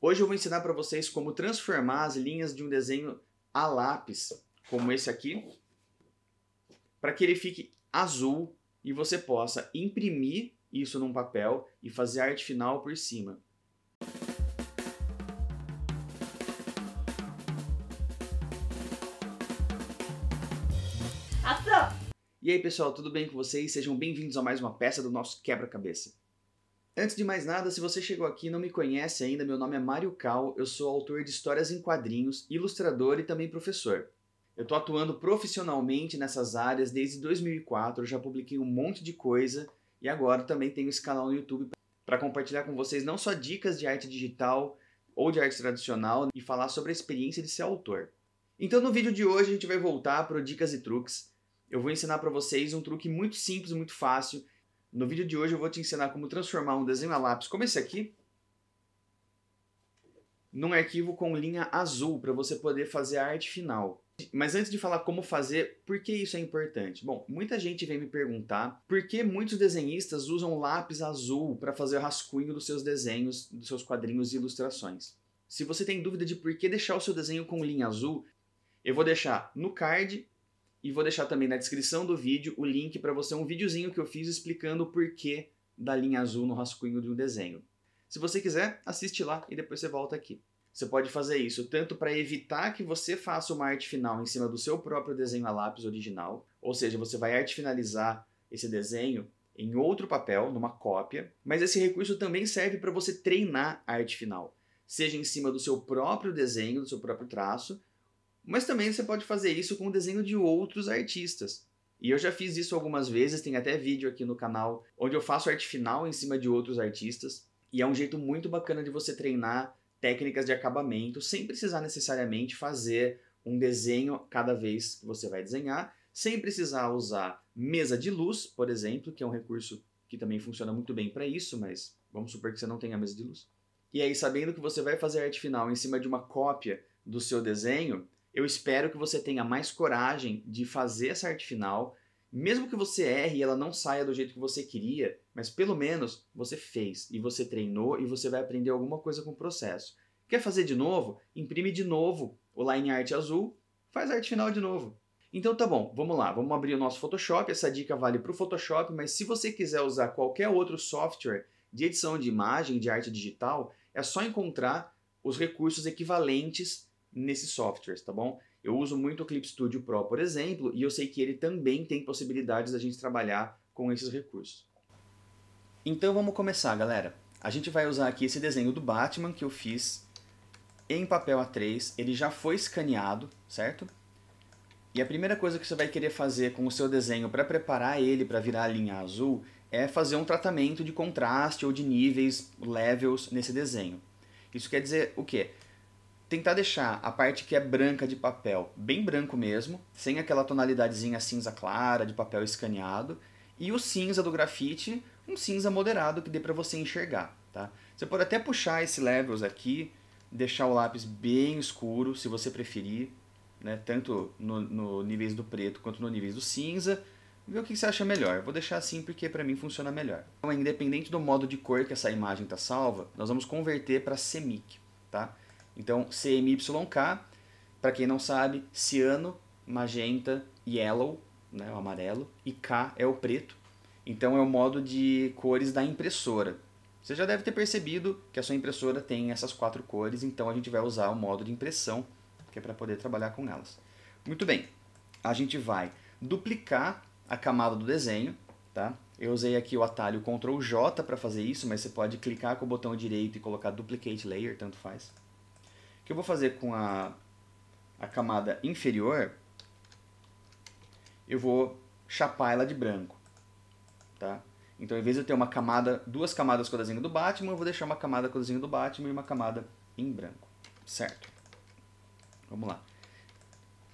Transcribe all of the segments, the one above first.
Hoje eu vou ensinar para vocês como transformar as linhas de um desenho a lápis, como esse aqui, para que ele fique azul e você possa imprimir isso num papel e fazer a arte final por cima. Ação! E aí pessoal, tudo bem com vocês? Sejam bem-vindos a mais uma peça do nosso quebra-cabeça. Antes de mais nada, se você chegou aqui e não me conhece ainda, meu nome é Mário Cal, eu sou autor de histórias em quadrinhos, ilustrador e também professor. Eu estou atuando profissionalmente nessas áreas desde 2004, já publiquei um monte de coisa e agora também tenho esse canal no YouTube para compartilhar com vocês não só dicas de arte digital ou de arte tradicional e falar sobre a experiência de ser autor. Então no vídeo de hoje a gente vai voltar para Dicas e Truques. Eu vou ensinar para vocês um truque muito simples, muito fácil no vídeo de hoje eu vou te ensinar como transformar um desenho a lápis como esse aqui num arquivo com linha azul para você poder fazer a arte final. Mas antes de falar como fazer, por que isso é importante? Bom, muita gente vem me perguntar por que muitos desenhistas usam lápis azul para fazer o rascunho dos seus desenhos, dos seus quadrinhos e ilustrações. Se você tem dúvida de por que deixar o seu desenho com linha azul, eu vou deixar no card e vou deixar também na descrição do vídeo o link para você, um videozinho que eu fiz explicando o porquê da linha azul no rascunho de um desenho. Se você quiser, assiste lá e depois você volta aqui. Você pode fazer isso tanto para evitar que você faça uma arte final em cima do seu próprio desenho a lápis original, ou seja, você vai arte finalizar esse desenho em outro papel, numa cópia, mas esse recurso também serve para você treinar a arte final, seja em cima do seu próprio desenho, do seu próprio traço, mas também você pode fazer isso com o desenho de outros artistas. E eu já fiz isso algumas vezes, tem até vídeo aqui no canal onde eu faço arte final em cima de outros artistas. E é um jeito muito bacana de você treinar técnicas de acabamento sem precisar necessariamente fazer um desenho cada vez que você vai desenhar, sem precisar usar mesa de luz, por exemplo, que é um recurso que também funciona muito bem para isso, mas vamos supor que você não tenha mesa de luz. E aí, sabendo que você vai fazer arte final em cima de uma cópia do seu desenho, eu espero que você tenha mais coragem de fazer essa arte final, mesmo que você erre e ela não saia do jeito que você queria, mas pelo menos você fez e você treinou e você vai aprender alguma coisa com o processo. Quer fazer de novo? Imprime de novo o line art azul, faz a arte final de novo. Então tá bom, vamos lá, vamos abrir o nosso Photoshop. Essa dica vale para o Photoshop, mas se você quiser usar qualquer outro software de edição de imagem, de arte digital, é só encontrar os recursos equivalentes nesses softwares, tá bom? Eu uso muito o Clip Studio Pro, por exemplo, e eu sei que ele também tem possibilidades da gente trabalhar com esses recursos. Então vamos começar, galera. A gente vai usar aqui esse desenho do Batman que eu fiz em papel A3. Ele já foi escaneado, certo? E a primeira coisa que você vai querer fazer com o seu desenho para preparar ele para virar a linha azul é fazer um tratamento de contraste ou de níveis, levels nesse desenho. Isso quer dizer o quê? tentar deixar a parte que é branca de papel bem branco mesmo, sem aquela tonalidadezinha cinza clara de papel escaneado, e o cinza do grafite, um cinza moderado que dê para você enxergar, tá? Você pode até puxar esse levels aqui, deixar o lápis bem escuro, se você preferir, né? tanto no, no níveis do preto quanto no níveis do cinza, ver o que você acha melhor. Vou deixar assim porque para mim funciona melhor. Então, independente do modo de cor que essa imagem está salva, nós vamos converter para CMYK, tá? Então, CMYK, para quem não sabe, ciano, magenta, yellow, né, o amarelo, e K é o preto. Então, é o modo de cores da impressora. Você já deve ter percebido que a sua impressora tem essas quatro cores, então a gente vai usar o modo de impressão, que é para poder trabalhar com elas. Muito bem, a gente vai duplicar a camada do desenho, tá? Eu usei aqui o atalho Ctrl J para fazer isso, mas você pode clicar com o botão direito e colocar Duplicate Layer, tanto faz que eu vou fazer com a, a camada inferior, eu vou chapar ela de branco. Tá? Então, em vez de eu ter uma camada, duas camadas com o desenho do Batman, eu vou deixar uma camada com o desenho do Batman e uma camada em branco. Certo? Vamos lá.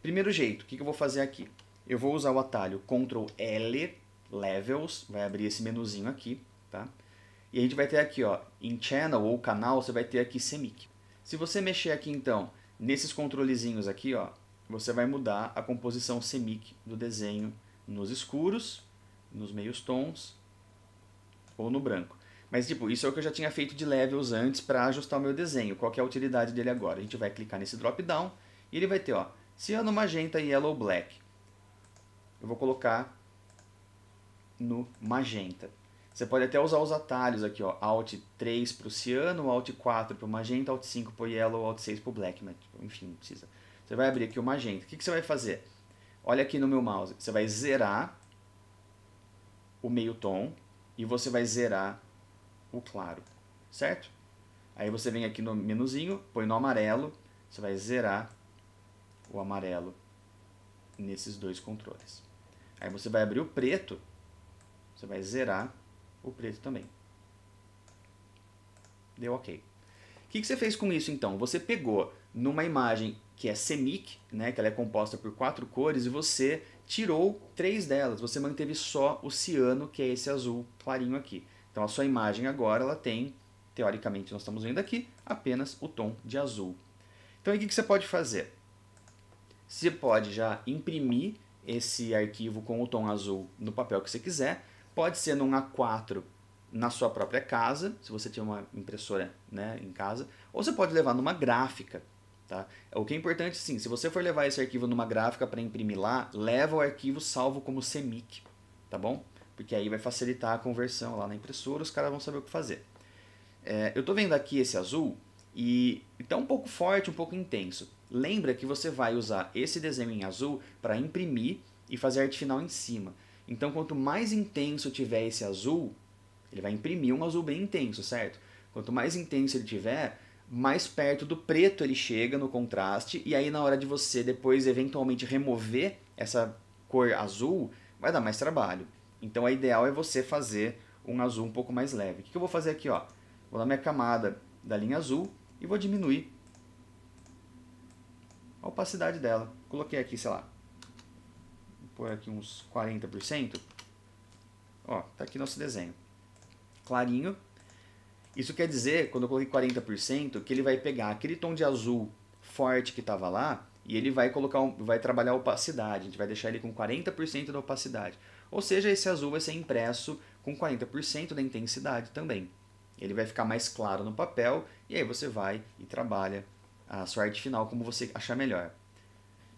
Primeiro jeito, o que, que eu vou fazer aqui? Eu vou usar o atalho Ctrl L, Levels, vai abrir esse menuzinho aqui, tá? E a gente vai ter aqui, ó, em Channel ou Canal, você vai ter aqui semic se você mexer aqui então nesses controlezinhos aqui, ó, você vai mudar a composição semic do desenho nos escuros, nos meios tons ou no branco. Mas tipo, isso é o que eu já tinha feito de levels antes para ajustar o meu desenho. Qual é a utilidade dele agora? A gente vai clicar nesse drop down e ele vai ter, ó, ciano, magenta e yellow black. Eu vou colocar no magenta. Você pode até usar os atalhos aqui, ó, Alt 3 para o ciano, Alt 4 para o magenta, Alt 5 para o yellow, Alt 6 para o black, mas né? tipo, enfim, não precisa. Você vai abrir aqui o magenta. O que, que você vai fazer? Olha aqui no meu mouse, você vai zerar o meio tom e você vai zerar o claro, certo? Aí você vem aqui no menuzinho, põe no amarelo, você vai zerar o amarelo nesses dois controles. Aí você vai abrir o preto, você vai zerar o preto também. Deu ok. O que, que você fez com isso então? Você pegou numa imagem que é semic, né, que ela é composta por quatro cores, e você tirou três delas, você manteve só o ciano, que é esse azul clarinho aqui. Então a sua imagem agora ela tem, teoricamente nós estamos vendo aqui, apenas o tom de azul. Então o que, que você pode fazer? Você pode já imprimir esse arquivo com o tom azul no papel que você quiser, Pode ser num A4 na sua própria casa, se você tem uma impressora né, em casa, ou você pode levar numa gráfica. Tá? O que é importante, sim, se você for levar esse arquivo numa gráfica para imprimir lá, leva o arquivo salvo como CMYK, tá bom? Porque aí vai facilitar a conversão lá na impressora, os caras vão saber o que fazer. É, eu estou vendo aqui esse azul e está um pouco forte, um pouco intenso. Lembra que você vai usar esse desenho em azul para imprimir e fazer arte final em cima. Então, quanto mais intenso tiver esse azul, ele vai imprimir um azul bem intenso, certo? Quanto mais intenso ele tiver, mais perto do preto ele chega no contraste, e aí na hora de você depois eventualmente remover essa cor azul, vai dar mais trabalho. Então, o ideal é você fazer um azul um pouco mais leve. O que eu vou fazer aqui? Ó? Vou dar minha camada da linha azul e vou diminuir a opacidade dela. Coloquei aqui, sei lá, pôr aqui uns 40%. Ó, tá aqui nosso desenho. Clarinho. Isso quer dizer, quando eu coloquei 40%, que ele vai pegar aquele tom de azul forte que estava lá e ele vai colocar um, vai trabalhar a opacidade. A gente vai deixar ele com 40% da opacidade. Ou seja, esse azul vai ser impresso com 40% da intensidade também. Ele vai ficar mais claro no papel e aí você vai e trabalha a sua arte final como você achar melhor.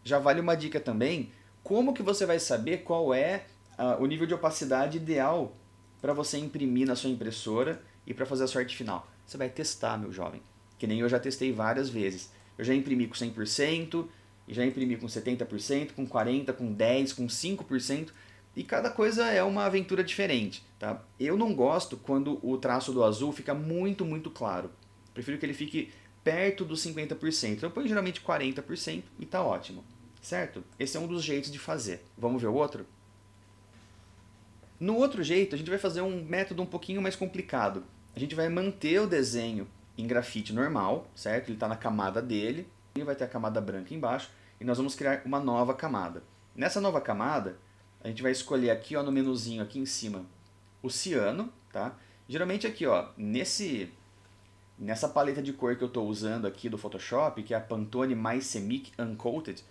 Já vale uma dica também como que você vai saber qual é uh, o nível de opacidade ideal para você imprimir na sua impressora e para fazer a sua arte final? Você vai testar, meu jovem. Que nem eu já testei várias vezes. Eu já imprimi com 100%, já imprimi com 70%, com 40%, com 10%, com 5%, e cada coisa é uma aventura diferente. Tá? Eu não gosto quando o traço do azul fica muito, muito claro. Prefiro que ele fique perto dos 50%. Eu ponho geralmente 40% e está ótimo certo? Esse é um dos jeitos de fazer. Vamos ver o outro? No outro jeito, a gente vai fazer um método um pouquinho mais complicado. A gente vai manter o desenho em grafite normal, certo? Ele está na camada dele, ele vai ter a camada branca embaixo, e nós vamos criar uma nova camada. Nessa nova camada, a gente vai escolher aqui ó, no menuzinho aqui em cima o ciano, tá? Geralmente aqui, ó, nesse, nessa paleta de cor que eu estou usando aqui do Photoshop, que é a Pantone My Semic Uncoated,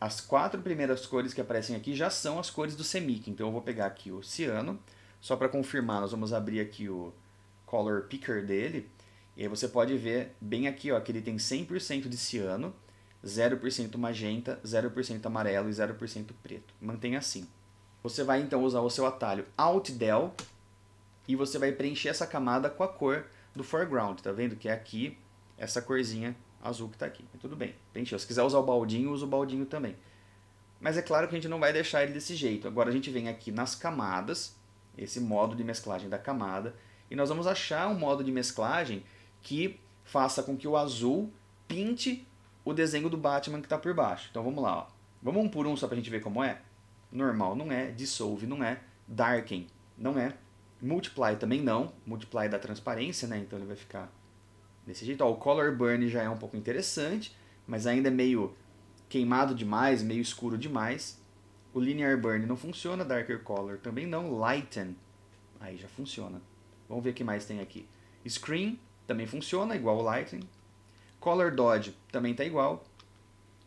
as quatro primeiras cores que aparecem aqui já são as cores do Semic. Então eu vou pegar aqui o ciano, só para confirmar, nós vamos abrir aqui o color picker dele. E aí você pode ver bem aqui ó, que ele tem 100% de ciano, 0% magenta, 0% amarelo e 0% preto. Mantenha assim. Você vai então usar o seu atalho Alt Del e você vai preencher essa camada com a cor do foreground, tá vendo? Que é aqui essa corzinha azul que está aqui. tudo bem, preencheu. Se quiser usar o baldinho, usa o baldinho também. Mas é claro que a gente não vai deixar ele desse jeito. Agora a gente vem aqui nas camadas, esse modo de mesclagem da camada, e nós vamos achar um modo de mesclagem que faça com que o azul pinte o desenho do Batman que está por baixo. Então vamos lá, ó. vamos um por um só para a gente ver como é. Normal não é, Dissolve não é, Darken não é, Multiply também não, Multiply da transparência, né? então ele vai ficar desse jeito. Ó, o color burn já é um pouco interessante, mas ainda é meio queimado demais, meio escuro demais. O linear burn não funciona, darker color também não, lighten aí já funciona. Vamos ver o que mais tem aqui. Screen também funciona, igual o lighten. Color dodge também está igual.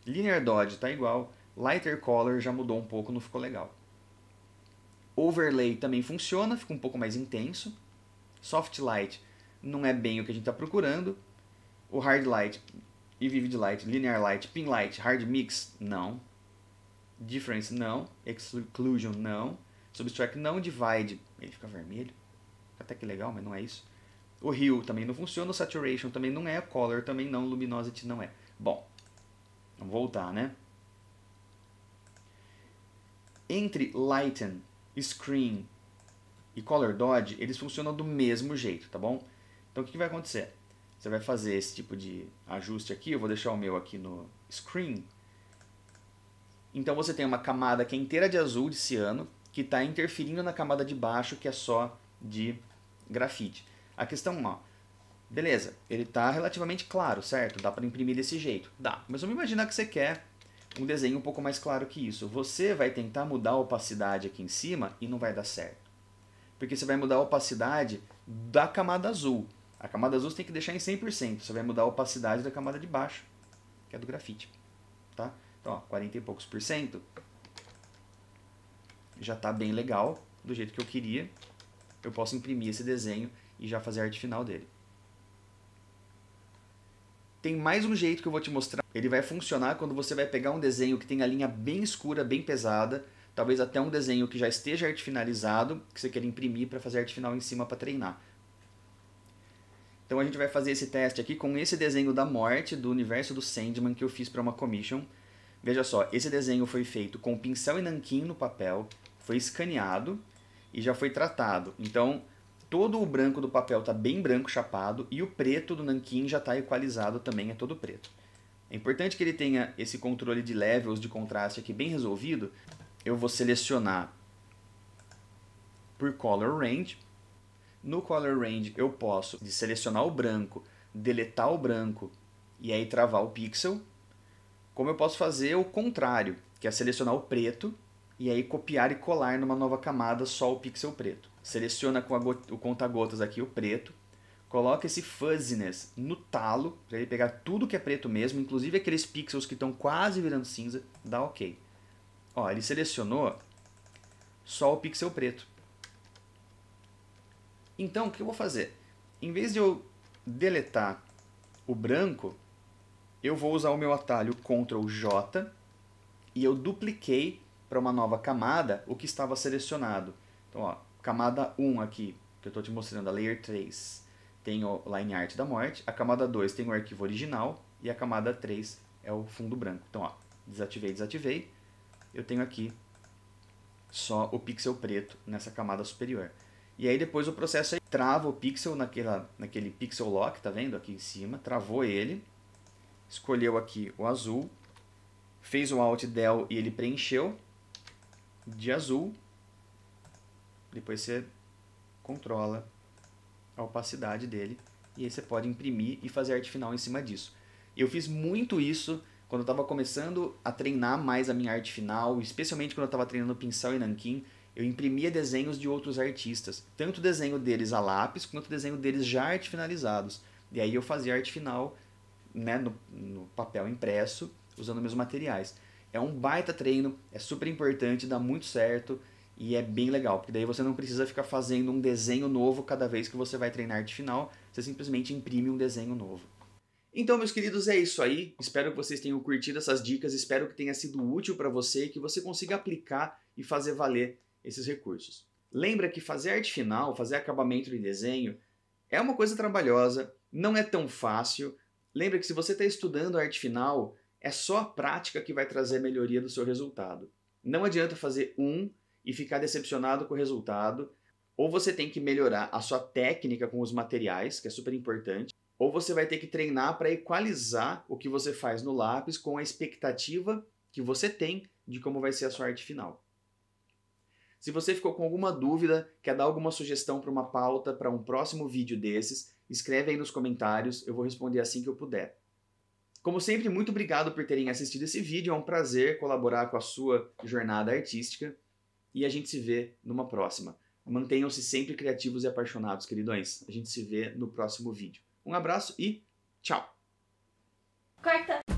Linear dodge está igual. Lighter color já mudou um pouco, não ficou legal. Overlay também funciona, fica um pouco mais intenso. Soft light não é bem o que a gente está procurando. O hard light e vivid light, linear light, pin light, hard mix, não. Difference, não. Exclusion, não. Subtract, não. Divide, ele fica vermelho. Até que legal, mas não é isso. O hue também não funciona, o saturation também não é, o color também não, luminosity não é. Bom, vamos voltar, né? Entre lighten, screen e color dodge, eles funcionam do mesmo jeito, tá bom? Então o que, vai acontecer? Você vai fazer esse tipo de ajuste aqui, eu vou deixar o meu aqui no screen. Então você tem uma camada que é inteira de azul, de ciano, que está interferindo na camada de baixo, que é só de grafite. A questão, ó, beleza, ele está relativamente claro, certo? Dá para imprimir desse jeito? Dá. Mas vamos imaginar que você quer um desenho um pouco mais claro que isso. Você vai tentar mudar a opacidade aqui em cima e não vai dar certo. Porque você vai mudar a opacidade da camada azul. A camada azul você tem que deixar em 100%. Você vai mudar a opacidade da camada de baixo, que é do grafite. Tá? Então, ó, 40 e poucos por cento. Já está bem legal, do jeito que eu queria. Eu posso imprimir esse desenho e já fazer a arte final dele. Tem mais um jeito que eu vou te mostrar. Ele vai funcionar quando você vai pegar um desenho que tem a linha bem escura, bem pesada, talvez até um desenho que já esteja arte finalizado, que você quer imprimir para fazer arte final em cima para treinar. Então a gente vai fazer esse teste aqui com esse desenho da morte do universo do Sandman que eu fiz para uma commission. Veja só, esse desenho foi feito com pincel e nanquim no papel, foi escaneado e já foi tratado. Então todo o branco do papel está bem branco chapado e o preto do nanquim já está equalizado também, é todo preto. É importante que ele tenha esse controle de levels de contraste aqui bem resolvido. Eu vou selecionar por Color Range no color range eu posso selecionar o branco, deletar o branco e aí travar o pixel. Como eu posso fazer o contrário, que é selecionar o preto e aí copiar e colar numa nova camada só o pixel preto. Seleciona com o conta-gotas aqui o preto, coloca esse fuzziness no talo, para ele pegar tudo que é preto mesmo, inclusive aqueles pixels que estão quase virando cinza, dá OK. Ó, ele selecionou só o pixel preto. Então, o que eu vou fazer? Em vez de eu deletar o branco, eu vou usar o meu atalho Ctrl J e eu dupliquei para uma nova camada o que estava selecionado. Então, ó, camada 1 aqui, que eu estou te mostrando, a Layer 3, tem o Line Art da Morte, a camada 2 tem o arquivo original e a camada 3 é o fundo branco. Então, ó, desativei, desativei, eu tenho aqui só o pixel preto nessa camada superior. E aí depois o processo trava o pixel naquela, naquele pixel lock, tá vendo? Aqui em cima, travou ele, escolheu aqui o azul, fez o alt del e ele preencheu de azul. Depois você controla a opacidade dele e aí você pode imprimir e fazer arte final em cima disso. Eu fiz muito isso quando eu estava começando a treinar mais a minha arte final, especialmente quando eu estava treinando pincel e nanquim, eu imprimia desenhos de outros artistas, tanto desenho deles a lápis quanto desenho deles já arte finalizados. E aí eu fazia arte final né, no, no papel impresso, usando meus materiais. É um baita treino, é super importante, dá muito certo e é bem legal, porque daí você não precisa ficar fazendo um desenho novo cada vez que você vai treinar arte final, você simplesmente imprime um desenho novo. Então, meus queridos, é isso aí. Espero que vocês tenham curtido essas dicas, espero que tenha sido útil para você e que você consiga aplicar e fazer valer esses recursos. Lembra que fazer arte final, fazer acabamento de desenho, é uma coisa trabalhosa, não é tão fácil. Lembra que se você está estudando arte final, é só a prática que vai trazer a melhoria do seu resultado. Não adianta fazer um e ficar decepcionado com o resultado, ou você tem que melhorar a sua técnica com os materiais, que é super importante, ou você vai ter que treinar para equalizar o que você faz no lápis com a expectativa que você tem de como vai ser a sua arte final. Se você ficou com alguma dúvida, quer dar alguma sugestão para uma pauta, para um próximo vídeo desses, escreve aí nos comentários, eu vou responder assim que eu puder. Como sempre, muito obrigado por terem assistido esse vídeo, é um prazer colaborar com a sua jornada artística e a gente se vê numa próxima. Mantenham-se sempre criativos e apaixonados, queridões. A gente se vê no próximo vídeo. Um abraço e tchau! Corta!